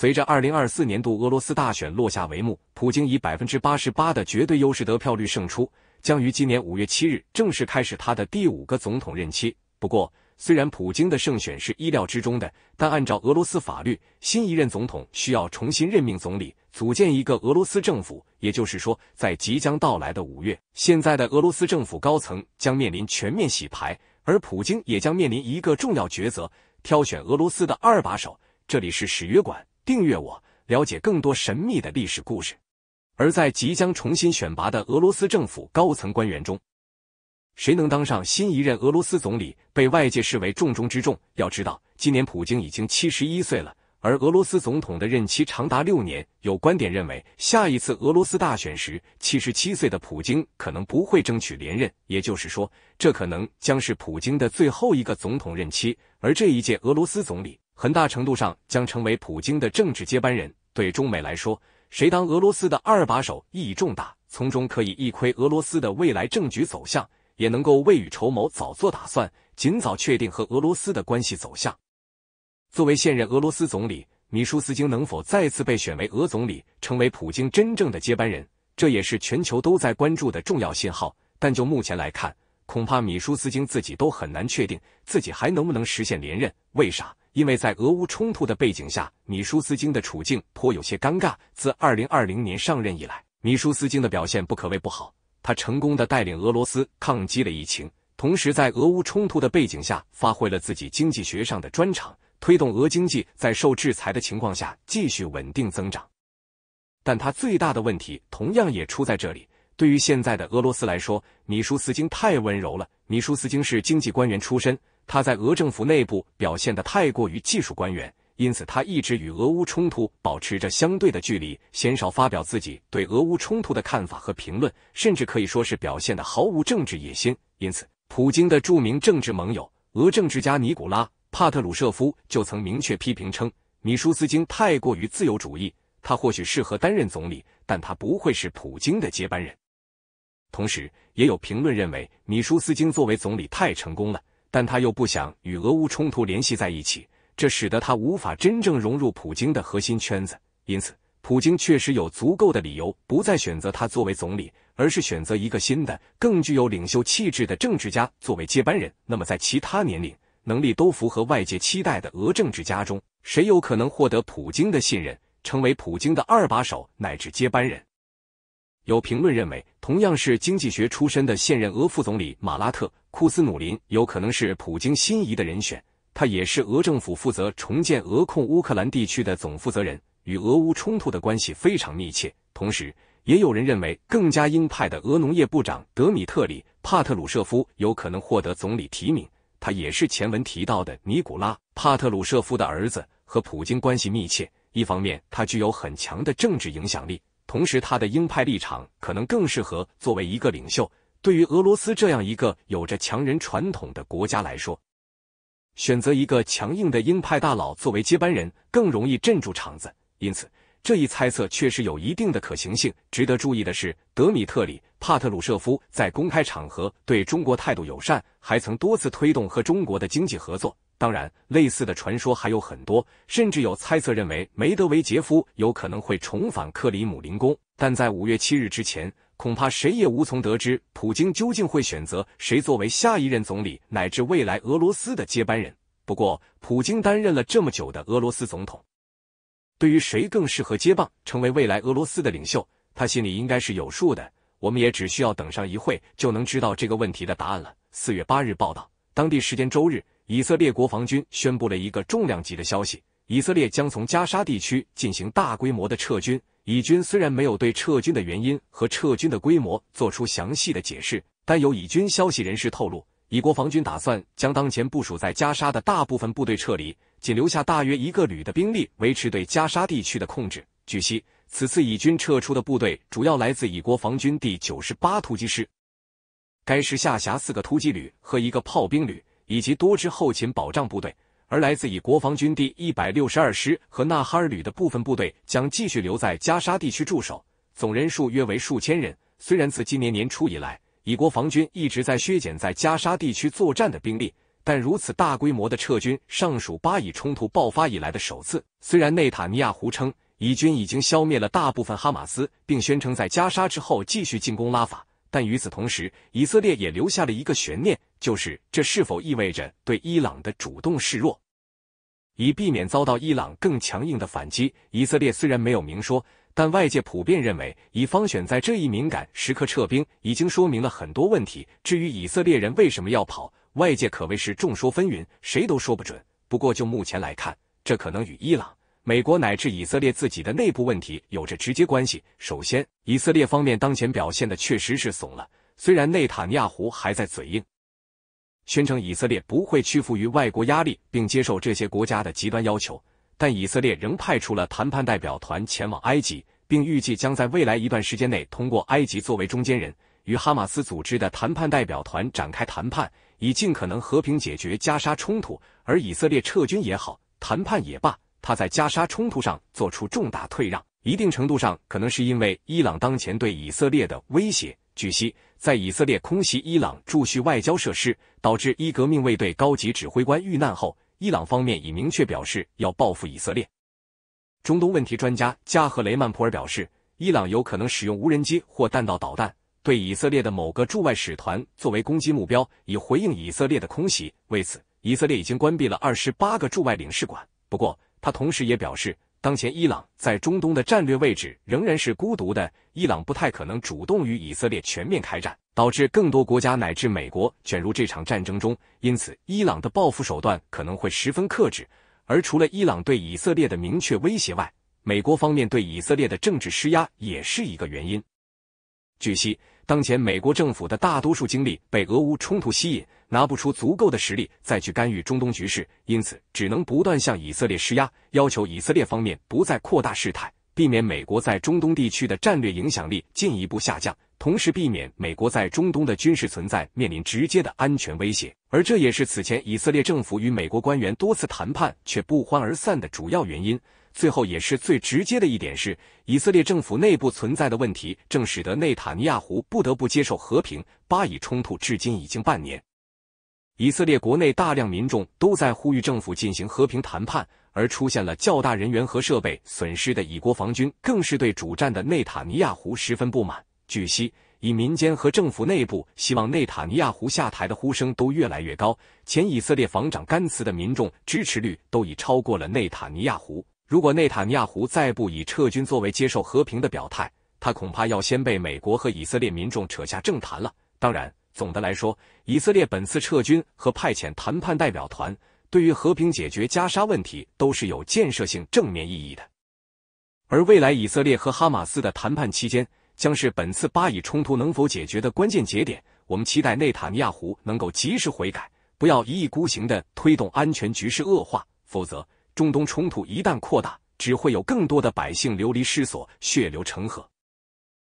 随着二零二四年度俄罗斯大选落下帷幕，普京以百分之八十八的绝对优势得票率胜出，将于今年五月七日正式开始他的第五个总统任期。不过，虽然普京的胜选是意料之中的，但按照俄罗斯法律，新一任总统需要重新任命总理，组建一个俄罗斯政府。也就是说，在即将到来的五月，现在的俄罗斯政府高层将面临全面洗牌，而普京也将面临一个重要抉择：挑选俄罗斯的二把手。这里是使约馆。订阅我，了解更多神秘的历史故事。而在即将重新选拔的俄罗斯政府高层官员中，谁能当上新一任俄罗斯总理，被外界视为重中之重。要知道，今年普京已经七十一岁了，而俄罗斯总统的任期长达六年。有观点认为，下一次俄罗斯大选时，七十七岁的普京可能不会争取连任，也就是说，这可能将是普京的最后一个总统任期。而这一届俄罗斯总理。很大程度上将成为普京的政治接班人。对中美来说，谁当俄罗斯的二把手意义重大，从中可以一窥俄罗斯的未来政局走向，也能够未雨绸缪，早做打算，尽早确定和俄罗斯的关系走向。作为现任俄罗斯总理，米舒斯京能否再次被选为俄总理，成为普京真正的接班人，这也是全球都在关注的重要信号。但就目前来看，恐怕米舒斯京自己都很难确定自己还能不能实现连任。为啥？因为在俄乌冲突的背景下，米舒斯京的处境颇有些尴尬。自二零二零年上任以来，米舒斯京的表现不可谓不好。他成功的带领俄罗斯抗击了疫情，同时在俄乌冲突的背景下，发挥了自己经济学上的专长，推动俄经济在受制裁的情况下继续稳定增长。但他最大的问题，同样也出在这里。对于现在的俄罗斯来说，米舒斯京太温柔了。米舒斯京是经济官员出身。他在俄政府内部表现的太过于技术官员，因此他一直与俄乌冲突保持着相对的距离，鲜少发表自己对俄乌冲突的看法和评论，甚至可以说是表现的毫无政治野心。因此，普京的著名政治盟友、俄政治家尼古拉·帕特鲁舍夫就曾明确批评称，米舒斯京太过于自由主义，他或许适合担任总理，但他不会是普京的接班人。同时，也有评论认为，米舒斯京作为总理太成功了。但他又不想与俄乌冲突联系在一起，这使得他无法真正融入普京的核心圈子。因此，普京确实有足够的理由不再选择他作为总理，而是选择一个新的、更具有领袖气质的政治家作为接班人。那么，在其他年龄、能力都符合外界期待的俄政治家中，谁有可能获得普京的信任，成为普京的二把手乃至接班人？有评论认为，同样是经济学出身的现任俄副总理马拉特·库斯努林有可能是普京心仪的人选。他也是俄政府负责重建俄控乌克兰地区的总负责人，与俄乌冲突的关系非常密切。同时，也有人认为更加鹰派的俄农业部长德米特里·帕特鲁舍夫有可能获得总理提名。他也是前文提到的尼古拉·帕特鲁舍夫的儿子，和普京关系密切。一方面，他具有很强的政治影响力。同时，他的鹰派立场可能更适合作为一个领袖。对于俄罗斯这样一个有着强人传统的国家来说，选择一个强硬的鹰派大佬作为接班人，更容易镇住场子。因此，这一猜测确实有一定的可行性。值得注意的是，德米特里·帕特鲁舍夫在公开场合对中国态度友善，还曾多次推动和中国的经济合作。当然，类似的传说还有很多，甚至有猜测认为梅德韦杰夫有可能会重返克里姆林宫，但在五月七日之前，恐怕谁也无从得知普京究竟会选择谁作为下一任总理，乃至未来俄罗斯的接班人。不过，普京担任了这么久的俄罗斯总统，对于谁更适合接棒成为未来俄罗斯的领袖，他心里应该是有数的。我们也只需要等上一会，就能知道这个问题的答案了。四月八日报道，当地时间周日。以色列国防军宣布了一个重量级的消息：以色列将从加沙地区进行大规模的撤军。以军虽然没有对撤军的原因和撤军的规模做出详细的解释，但有以军消息人士透露，以国防军打算将当前部署在加沙的大部分部队撤离，仅留下大约一个旅的兵力维持对加沙地区的控制。据悉，此次以军撤出的部队主要来自以国防军第九十八突击师，该师下辖四个突击旅和一个炮兵旅。以及多支后勤保障部队，而来自以国防军第一百六十二师和纳哈尔旅的部分部队将继续留在加沙地区驻守，总人数约为数千人。虽然自今年年初以来，以国防军一直在削减在加沙地区作战的兵力，但如此大规模的撤军尚属巴以冲突爆发以来的首次。虽然内塔尼亚胡称，以军已经消灭了大部分哈马斯，并宣称在加沙之后继续进攻拉法。但与此同时，以色列也留下了一个悬念，就是这是否意味着对伊朗的主动示弱，以避免遭到伊朗更强硬的反击。以色列虽然没有明说，但外界普遍认为，以方选在这一敏感时刻撤兵，已经说明了很多问题。至于以色列人为什么要跑，外界可谓是众说纷纭，谁都说不准。不过就目前来看，这可能与伊朗。美国乃至以色列自己的内部问题有着直接关系。首先，以色列方面当前表现的确实是怂了。虽然内塔尼亚胡还在嘴硬，宣称以色列不会屈服于外国压力，并接受这些国家的极端要求，但以色列仍派出了谈判代表团前往埃及，并预计将在未来一段时间内通过埃及作为中间人，与哈马斯组织的谈判代表团展开谈判，以尽可能和平解决加沙冲突。而以色列撤军也好，谈判也罢。他在加沙冲突上做出重大退让，一定程度上可能是因为伊朗当前对以色列的威胁。据悉，在以色列空袭伊朗驻叙外交设施，导致伊革命卫队高级指挥官遇难后，伊朗方面已明确表示要报复以色列。中东问题专家加赫雷曼普尔表示，伊朗有可能使用无人机或弹道导弹对以色列的某个驻外使团作为攻击目标，以回应以色列的空袭。为此，以色列已经关闭了二十八个驻外领事馆。不过，他同时也表示，当前伊朗在中东的战略位置仍然是孤独的。伊朗不太可能主动与以色列全面开战，导致更多国家乃至美国卷入这场战争中。因此，伊朗的报复手段可能会十分克制。而除了伊朗对以色列的明确威胁外，美国方面对以色列的政治施压也是一个原因。据悉。当前，美国政府的大多数精力被俄乌冲突吸引，拿不出足够的实力再去干预中东局势，因此只能不断向以色列施压，要求以色列方面不再扩大事态，避免美国在中东地区的战略影响力进一步下降，同时避免美国在中东的军事存在面临直接的安全威胁。而这也是此前以色列政府与美国官员多次谈判却不欢而散的主要原因。最后也是最直接的一点是，以色列政府内部存在的问题正使得内塔尼亚胡不得不接受和平。巴以冲突至今已经半年，以色列国内大量民众都在呼吁政府进行和平谈判，而出现了较大人员和设备损失的以国防军更是对主战的内塔尼亚胡十分不满。据悉，以民间和政府内部希望内塔尼亚胡下台的呼声都越来越高，前以色列防长甘茨的民众支持率都已超过了内塔尼亚胡。如果内塔尼亚胡再不以撤军作为接受和平的表态，他恐怕要先被美国和以色列民众扯下政坛了。当然，总的来说，以色列本次撤军和派遣谈判代表团，对于和平解决加沙问题都是有建设性、正面意义的。而未来以色列和哈马斯的谈判期间，将是本次巴以冲突能否解决的关键节点。我们期待内塔尼亚胡能够及时悔改，不要一意孤行的推动安全局势恶化，否则。中东冲突一旦扩大，只会有更多的百姓流离失所，血流成河。